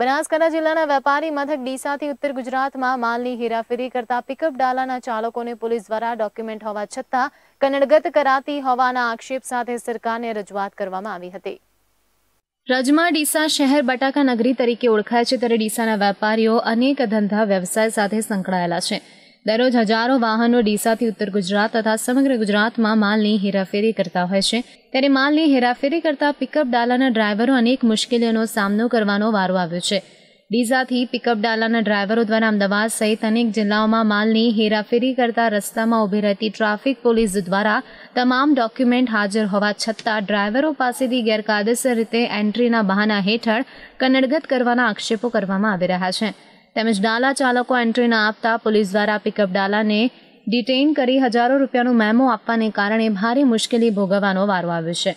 બનાસકાંઠા જિલ્લાના વેપારી મથક ડીસાથી ઉત્તર ગુજરાતમાં માલની હેરાફેરી કરતા પિકઅપ ડાલાના ચાલકોને પોલીસ દ્વારા ડોક્યુમેન્ટ હોવા છતાં કનડગત કરાતી હોવાના આક્ષેપ સાથે સરકારને રજૂઆત કરવામાં આવી હતી રાજ્યમાં ડીસા શહેર બટાકા નગરી તરીકે ઓળખાય છે ત્યારે ડીસાના વેપારીઓ અનેક ધંધા વ્યવસાય સાથે સંકળાયેલા છે દરરોજ હજારો વાહનો ડીસાથી ઉત્તર ગુજરાત તથા સમગ્ર ગુજરાતમાં માલની હેરાફેરી કરતા હોય છે ત્યારે માલની હેરાફેરી કરતા પિકઅપ ડાલાના ડ્રાઈવરો અનેક મુશ્કેલીઓનો સામનો કરવાનો વારો આવ્યો છે ડીઝાથી પિકઅપ ડાલાના ડ્રાઈવરો દ્વારા અમદાવાદ સહિત અનેક જિલ્લાઓમાં માલની હેરાફેરી કરતા રસ્તામાં ઊભી રહેતી ટ્રાફિક પોલીસ દ્વારા તમામ ડોક્યુમેન્ટ હાજર હોવા છતાં ડ્રાઈવરો પાસેથી ગેરકાયદેસર રીતે એન્ટ્રીના બહાના હેઠળ કનડગત કરવાના આક્ષેપો કરવામાં આવી રહ્યા છે તેમજ ડાલા ચાલકો એન્ટ્રી ન આપતા પોલીસ દ્વારા પિકઅપ ડાલાને ડિટેઇન કરી હજારો રૂપિયાનું મેમો આપવાને કારણે ભારે મુશ્કેલી ભોગવવાનો વારો આવ્યો છે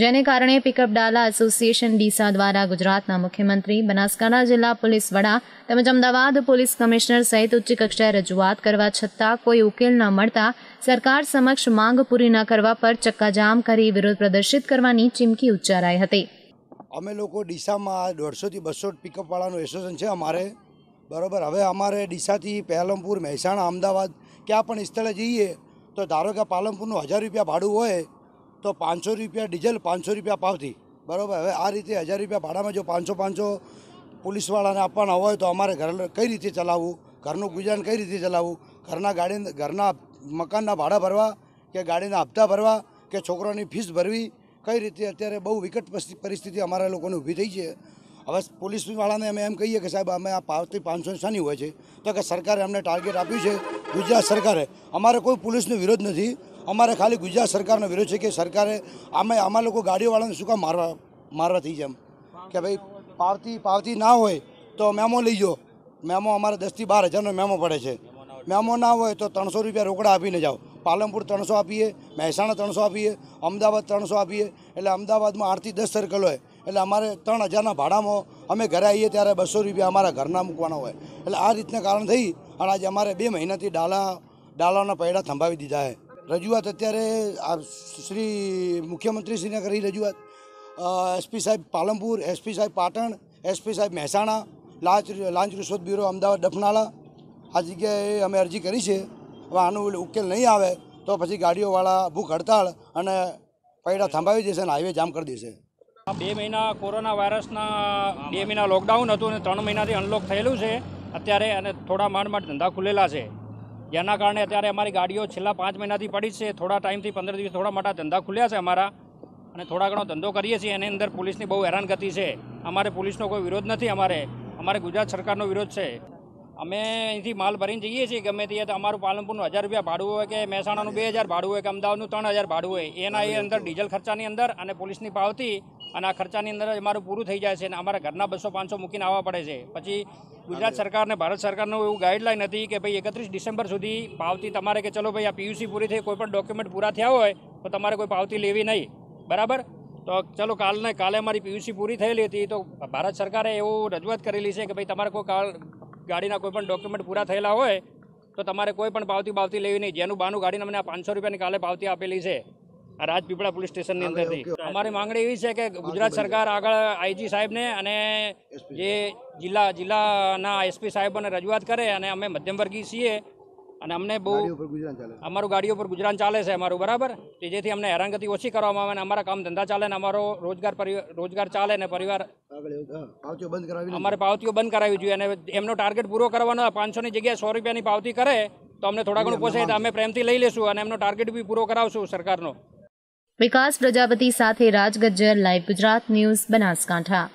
જેને કારણે પિકઅપ ડાલા એસોસિએશન ડીસા દ્વારા ગુજરાતના મુખ્યમંત્રી બનાસકાંઠા જિલ્લા પોલીસ વડા તેમજ અમદાવાદ પોલીસ કમિશનર સહિત ઉચ્ચ કક્ષાએ રજૂઆત કરવા છતાં કોઈ ઉકેલ ન મળતા સરકાર સમક્ષ માંગ પૂરી ન કરવા પર ચક્કાજામ કરી વિરોધ પ્રદર્શિત કરવાની ચીમકી ઉચ્ચારાઈ હતી અમે લોકો ડીસામાં દોઢસોથી બસો પિકઅપવાળાનું એસોસિએશન છે અમારે બરાબર હવે અમારે ડીસાથી પહેલમપુર મહેસાણા અમદાવાદ ક્યાં પણ સ્થળે જઈએ તો ધારો કે પાલનપુરનું હજાર રૂપિયા ભાડું હોય તો પાંચસો રૂપિયા ડીઝલ પાંચસો રૂપિયા પાવતી બરાબર હવે આ રીતે હજાર રૂપિયા ભાડામાં જો પાંચસો પાંચસો પોલીસવાળાને આપવાના હોય તો અમારે ઘર કઈ રીતે ચલાવવું ઘરનું ગુજરાન કઈ રીતે ચલાવવું ઘરના ગાડી ઘરના મકાનના ભાડા ભરવા કે ગાડીના હપ્તા ભરવા કે છોકરાની ફીસ ભરવી કઈ રીતે અત્યારે બહુ વિકટ પરિસ્થિતિ અમારા લોકોને ઊભી થઈ છે હવે પોલીસવાળાને અમે એમ કહીએ કે સાહેબ અમે આ પાંચથી પાંચસો શાની હોય છે તો કે સરકારે અમને ટાર્ગેટ આપ્યું છે ગુજરાત સરકારે અમારે કોઈ પોલીસનો વિરોધ નથી અમારે ખાલી ગુજરાત સરકારનો વિરોધ છે કે સરકારે અમે આમાં લોકો ગાડીઓવાળાને શું કામ મારવા મારવા થઈ જેમ કે ભાઈ પાવતી પાવતી ના હોય તો મેમો લઈ જાઓ મેમો અમારે દસથી બાર હજારનો મેમો પડે છે મેમો ના હોય તો ત્રણસો રૂપિયા રોકડા આપીને જાઓ પાલનપુર ત્રણસો આપીએ મહેસાણા ત્રણસો આપીએ અમદાવાદ ત્રણસો આપીએ એટલે અમદાવાદમાં આઠથી દસ સર્કલ હોય એટલે અમારે ત્રણ હજારના ભાડામાં અમે ઘરે આવીએ ત્યારે બસો રૂપિયા અમારા ઘરના મૂકવાના હોય એટલે આ રીતના કારણ થઈ અને આજે અમારે બે મહિનાથી ડાલા ડાલાના પૈડા થંભાવી દીધા છે રજૂઆત અત્યારે આ શ્રી મુખ્યમંત્રીશ્રીને કરી રજૂઆત એસપી સાહેબ પાલનપુર એસપી સાહેબ પાટણ એસપી સાહેબ મહેસાણા લાંચ લાંચ રિશ્વત બ્યુરો અમદાવાદ ડફનાળા આ જગ્યાએ અમે અરજી કરી છે હવે આનો ઉકેલ નહીં આવે તો પછી ગાડીઓવાળા ભૂખ હડતાળ અને પૈડા થંભાવી દેશે અને હાઈવે જામ કરી દેશે બે મહિના કોરોના વાયરસના બે મહિના લોકડાઉન હતું અને ત્રણ મહિનાથી અનલોક થયેલું છે અત્યારે અને થોડા માંડ માંડ ધંધા ખુલેલા છે જેના કારણે અત્યારે અમારી ગાડીઓ છેલ્લા પાંચ મહિનાથી પડી છે થોડા ટાઈમથી પંદર દિવસ થોડા મોટા ધંધા ખુલ્યા છે અમારા અને થોડા ઘણો ધંધો કરીએ છીએ એની અંદર પોલીસની બહુ હેરાનગતિ છે અમારે પોલીસનો કોઈ વિરોધ નથી અમારે અમારે ગુજરાત સરકારનો વિરોધ છે અમે અહીંથી માલ ભરીને જઈએ છીએ ગમે તે અમારું પાલનપુરનું હજાર રૂપિયા ભાડું હોય કે મહેસાણાનું બે હજાર ભાડું હોય કે અમદાવાદનું ત્રણ હજાર ભાડું હોય એના એ અંદર ડીઝલ ખર્ચાની અંદર અને પોલીસની પાવતી અને આ ખર્ચાની અંદર અમારું પૂરું થઈ જાય છે અને અમારા ઘરના બસો પાંચસો મૂકીને આવવા પડે છે પછી ગુજરાત સરકારને ભારત સરકારનું એવું ગાઈડલાઈન હતી કે ભાઈ એકત્રીસ ડિસેમ્બર સુધી પાવતી તમારે કે ચલો ભાઈ આ પીયુસી પૂરી થઈ કોઈ પણ ડોક્યુમેન્ટ પૂરા થયા હોય તો તમારે કોઈ પાવતી લેવી નહીં બરાબર તો ચલો કાલને કાલે અમારી પીયુસી પૂરી થયેલી હતી તો ભારત સરકારે એવું રજૂઆત કરેલી છે કે ભાઈ તમારે કોઈ કાલ ગાડીના કોઈ પણ ડોક્યુમેન્ટ પૂરા થયેલા હોય તો તમારે કોઈ પણ પાવતી બાવતી લેવી નહીં જેનું બાનું ગાડીને મને પાંચસો રૂપિયાની કાલે પાવતી આપેલી છે રાજપીપળા પોલીસ સ્ટેશનની અંદરથી અમારી માંગણી એવી છે કે ગુજરાત સરકાર આગળ આઈજી સાહેબને અને જે જિલ્લા જિલ્લાના એસપી સાહેબોને રજૂઆત કરે અને અમે મધ્યમવર્ગીય છીએ અને અમને બહુ અમારું ગાડીઓ પર ગુજરાન ચાલે છે અમારું બરાબર કે જેથી અમને હેરાનગતિ ઓછી કરવામાં આવે અને અમારા કામ ધંધા ચાલે ને અમારો રોજગાર રોજગાર ચાલે ને પરિવાર અમારે પાવતીઓ બંધ કરાવી જોઈએ અને એમનો ટાર્ગેટ પૂરો કરવાનો પાંચસોની જગ્યાએ સો રૂપિયાની પાવતી કરે તો અમને થોડા ઘણું પોસાય તો અમે પ્રેમથી લઈ લેશું અને એમનો ટાર્ગેટ બી પૂરો કરાવશું સરકારનો વિકાસ પ્રજાપતિ સાથે રાજ ગજ્જર લાઈવ ગુજરાત ન્યૂઝ બનાસકાંઠા